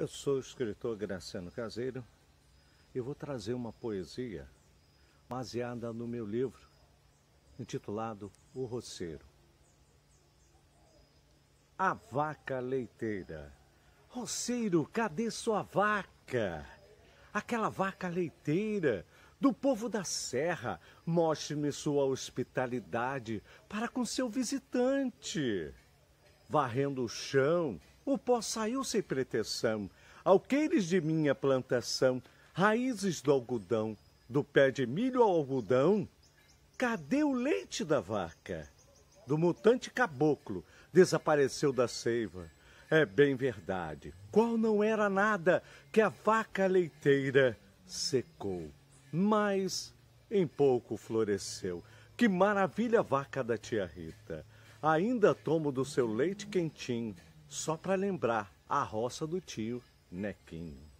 Eu sou o escritor Graciano Caseiro e vou trazer uma poesia baseada no meu livro intitulado O Roceiro. A vaca leiteira. Roceiro, cadê sua vaca? Aquela vaca leiteira do povo da serra, mostre-me sua hospitalidade para com seu visitante varrendo o chão, o pó saiu sem pretensão, alqueires de minha plantação, raízes do algodão, do pé de milho ao algodão. Cadê o leite da vaca? Do mutante caboclo, desapareceu da seiva. É bem verdade, qual não era nada que a vaca leiteira secou, mas em pouco floresceu. Que maravilha a vaca da tia Rita! Ainda tomo do seu leite quentinho, só para lembrar a roça do tio Nequinho.